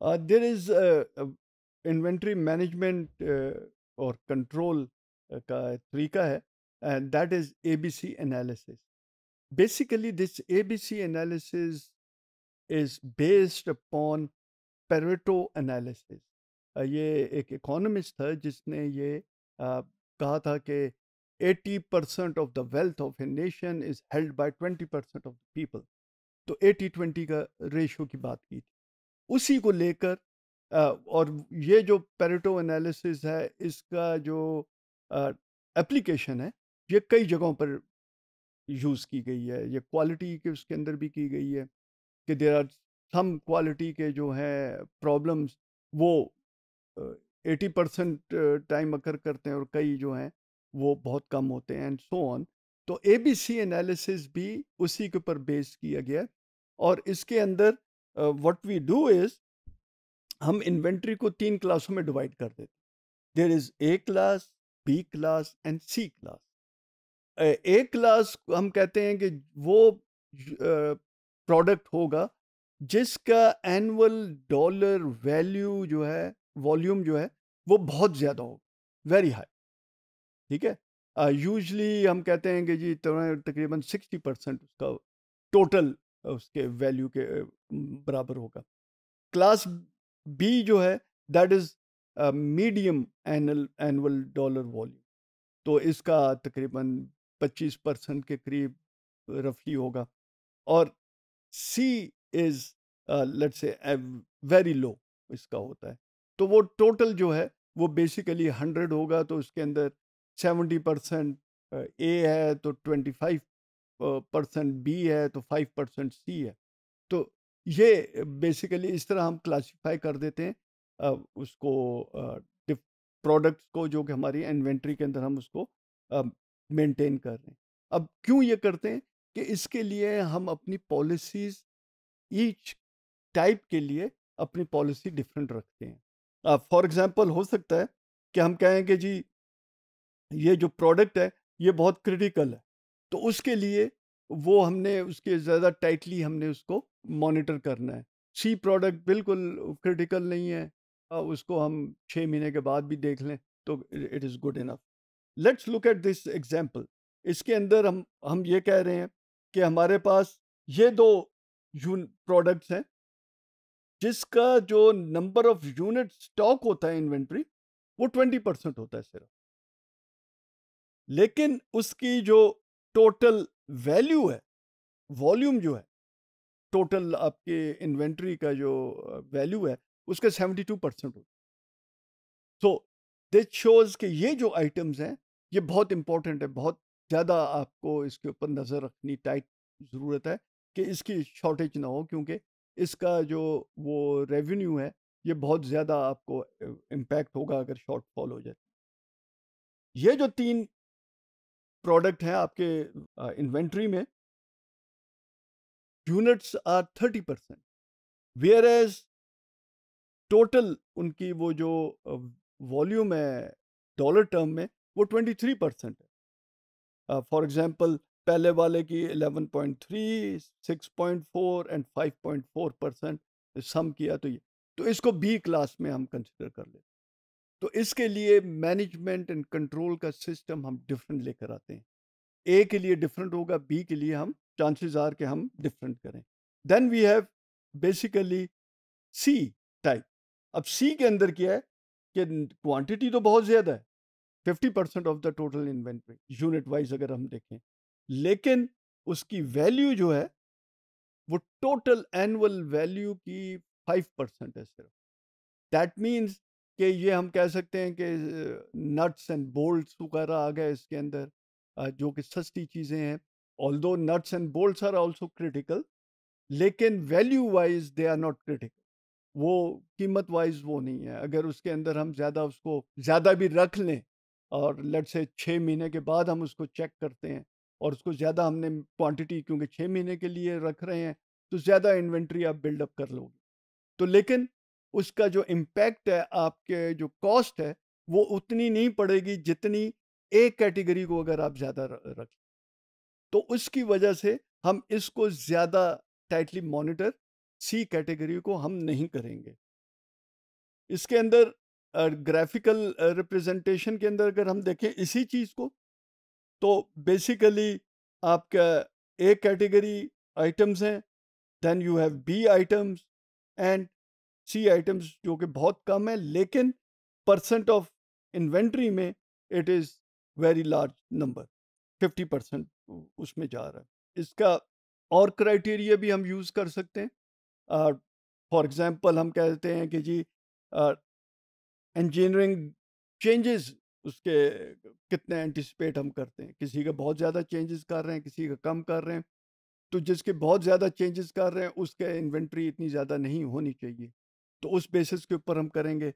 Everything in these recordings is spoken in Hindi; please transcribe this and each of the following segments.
Uh, there is a, a inventory management और कंट्रोल का तरीका है and that is ABC analysis basically this ABC analysis is based upon Pareto analysis ये एक इकोनॉमिस्ट था जिसने ये uh, कहा था कि 80 percent of the wealth of a nation is held by 20 percent of the people तो 80 20 का रेशो की बात की थी उसी को लेकर और ये जो पेरेटो एनालिसिस है इसका जो एप्लीकेशन है ये कई जगहों पर यूज़ की गई है ये क्वालिटी के उसके अंदर भी की गई है कि देर आर सम क्वालिटी के जो हैं प्रॉब्लम्स वो एटी परसेंट टाइम अकर करते हैं और कई जो हैं वो बहुत कम होते हैं एंड सो ऑन तो ए बी सी एनालिसिस भी उसी के ऊपर बेस किया गया और इसके अंदर व्हाट वी डू इज हम इन्वेंट्री को तीन क्लासों में डिवाइड कर देते there is A class B class and C class A class हम कहते हैं कि वो प्रोडक्ट uh, होगा जिसका एनुअल डॉलर वैल्यू जो है वॉल्यूम जो है वो बहुत ज़्यादा होगा वेरी हाई ठीक है यूजली uh, हम कहते हैं कि जी तकरीबन सिक्सटी परसेंट उसका टोटल उसके वैल्यू के बराबर होगा क्लास बी जो है that is medium annual annual dollar volume तो इसका तकरीबन 25 परसेंट के करीब रफली होगा और C is let say very low इसका होता है तो वो टोटल जो है वो बेसिकली हंड्रेड होगा तो उसके अंदर सेवेंटी परसेंट ए है तो ट्वेंटी फाइव परसेंट बी है तो फाइव परसेंट सी है तो ये बेसिकली इस तरह हम क्लासिफाई कर देते हैं उसको प्रोडक्ट्स को जो कि हमारी इन्वेंट्री के अंदर हम उसको मेंटेन कर रहे हैं अब क्यों ये करते हैं कि इसके लिए हम अपनी पॉलिसीज ईच टाइप के लिए अपनी पॉलिसी डिफरेंट रखते हैं फॉर एग्जांपल हो सकता है कि हम कहें कि जी ये जो प्रोडक्ट है ये बहुत क्रिटिकल है तो उसके लिए वो हमने उसके ज़्यादा टाइटली हमने उसको मॉनिटर करना है सी प्रोडक्ट बिल्कुल क्रिटिकल नहीं है उसको हम छः महीने के बाद भी देख लें तो it is good enough let's look at this example इसके अंदर हम हम ये कह रहे हैं कि हमारे पास ये दो प्रोडक्ट्स हैं जिसका जो नंबर ऑफ यूनिट स्टॉक होता है इन्वेंट्री वो ट्वेंटी परसेंट होता है सिर्फ लेकिन उसकी जो टोटल वैल्यू है वॉल्यूम जो है टोटल आपके इन्वेंट्री का जो वैल्यू है उसका सेवेंटी टू परसेंट हो सो दिस शोज के ये जो आइटम्स हैं ये बहुत इंपॉर्टेंट है बहुत ज़्यादा आपको इसके ऊपर नज़र रखनी टाइट ज़रूरत है कि इसकी शॉर्टेज ना हो क्योंकि इसका जो वो रेवेन्यू है ये बहुत ज़्यादा आपको इम्पेक्ट होगा अगर शॉर्टफॉल हो जाए ये जो तीन प्रोडक्ट हैं आपके इन्वेंट्री में units are thirty percent whereas total उनकी वो जो वॉल्यूम है डॉलर टर्म में वो ट्वेंटी थ्री परसेंट है फॉर एग्जांपल पहले वाले की point three six point four and five point four percent sum किया तो ये तो इसको बी क्लास में हम कंसिडर कर लेते तो इसके लिए मैनेजमेंट एंड कंट्रोल का सिस्टम हम डिफरेंट लेकर आते हैं ए के लिए डिफरेंट होगा बी के लिए हम चांसेस आर के हम डिफरेंट करें then we have basically C type अब सी के अंदर क्या है कि क्वांटिटी तो बहुत ज़्यादा है fifty percent of the total inventory unit wise अगर हम देखें लेकिन उसकी वैल्यू जो है वो टोटल एनुअल वैल्यू की फाइव परसेंट है सिर्फ दैट मीन्स कि ये हम कह सकते हैं कि नट्स एंड बोल्ट्स वगैरह आ गए इसके अंदर जो कि सस्ती चीज़ें हैं although nuts and bolts are also critical लेकिन value wise they are not critical वो कीमत वाइज वो नहीं है अगर उसके अंदर हम ज़्यादा उसको ज़्यादा भी रख लें और लट से छः महीने के बाद हम उसको चेक करते हैं और उसको ज़्यादा हमने क्वांटिटी क्योंकि छः महीने के लिए रख रहे हैं तो ज़्यादा इन्वेंट्री आप बिल्डअप कर लोगे तो लेकिन उसका जो इम्पैक्ट है आपके जो कॉस्ट है वो उतनी नहीं पड़ेगी जितनी एक कैटेगरी को अगर आप ज़्यादा रख तो उसकी वजह से हम इसको ज़्यादा टाइटली मॉनिटर सी कैटेगरी को हम नहीं करेंगे इसके अंदर ग्राफिकल रिप्रेजेंटेशन के अंदर अगर हम देखें इसी चीज़ को तो बेसिकली आपका ए कैटेगरी आइटम्स हैं then you have B items and C items जो कि बहुत कम है लेकिन परसेंट ऑफ इन्वेंट्री में it is very large number fifty percent उसमें जा रहा है इसका और क्राइटेरिया भी हम यूज़ कर सकते हैं फॉर एग्ज़ाम्पल हम कहते हैं कि जी इंजीनियरिंग चेंजेस उसके कितने एंटिसिपेट हम करते हैं किसी का बहुत ज़्यादा चेंजेस कर रहे हैं किसी का कम कर रहे हैं तो जिसके बहुत ज़्यादा चेंजेस कर रहे हैं उसके इन्वेंट्री इतनी ज़्यादा नहीं होनी चाहिए तो उस बेसिस के ऊपर हम करेंगे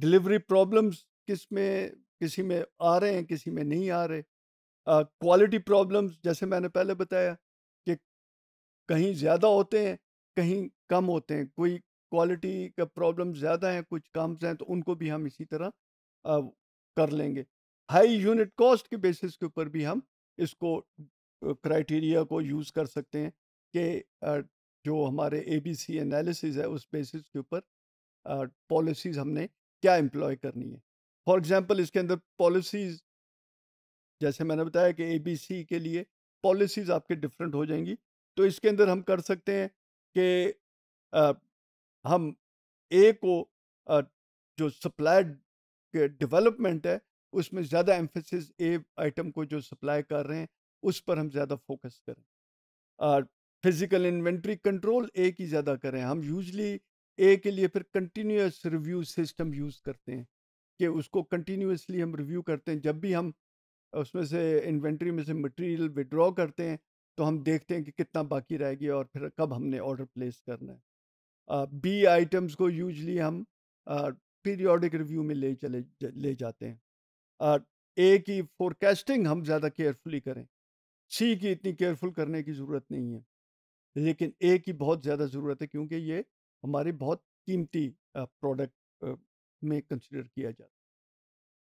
डिलीवरी प्रॉब्लम्स किस में किसी में आ रहे हैं किसी में नहीं आ रहे क्वालिटी uh, प्रॉब्लम्स जैसे मैंने पहले बताया कि कहीं ज़्यादा होते हैं कहीं कम होते हैं कोई क्वालिटी का प्रॉब्लम ज़्यादा है कुछ कम हैं तो उनको भी हम इसी तरह uh, कर लेंगे हाई यूनिट कॉस्ट के बेसिस के ऊपर भी हम इसको क्राइटेरिया को यूज़ कर सकते हैं कि uh, जो हमारे ए बी सी एनालिसिस है उस बेसिस के ऊपर पॉलिसीज हमने क्या एम्प्लॉय करनी है फॉर एग्जांपल इसके अंदर पॉलिसीज जैसे मैंने बताया कि एबीसी के लिए पॉलिसीज आपके डिफरेंट हो जाएंगी तो इसके अंदर हम कर सकते हैं कि हम ए को आ, जो सप्लाई डेवलपमेंट है उसमें ज़्यादा एम्फेसिस ए आइटम को जो सप्लाई कर रहे हैं उस पर हम ज़्यादा फोकस करें फिज़िकल इन्वेंट्री कंट्रोल ए की ज़्यादा करें हम यूजली ए के लिए फिर कंटिन्यूस रिव्यू सिस्टम यूज़ करते हैं कि उसको कंटिन्यूसली हम रिव्यू करते हैं जब भी हम उसमें से इन्वेंट्री में से मटेरियल विड्रॉ करते हैं तो हम देखते हैं कि कितना बाकी रहेगी और फिर कब हमने ऑर्डर प्लेस करना है बी आइटम्स को यूजली हम पीरियोडिक रिव्यू में ले चले ले जाते हैं ए की फोरकास्टिंग हम ज़्यादा केयरफुली करें सी की इतनी केयरफुल करने की ज़रूरत नहीं है लेकिन ए की बहुत ज़्यादा ज़रूरत है क्योंकि ये हमारे बहुत कीमती प्रोडक्ट में कंसिडर किया जाता है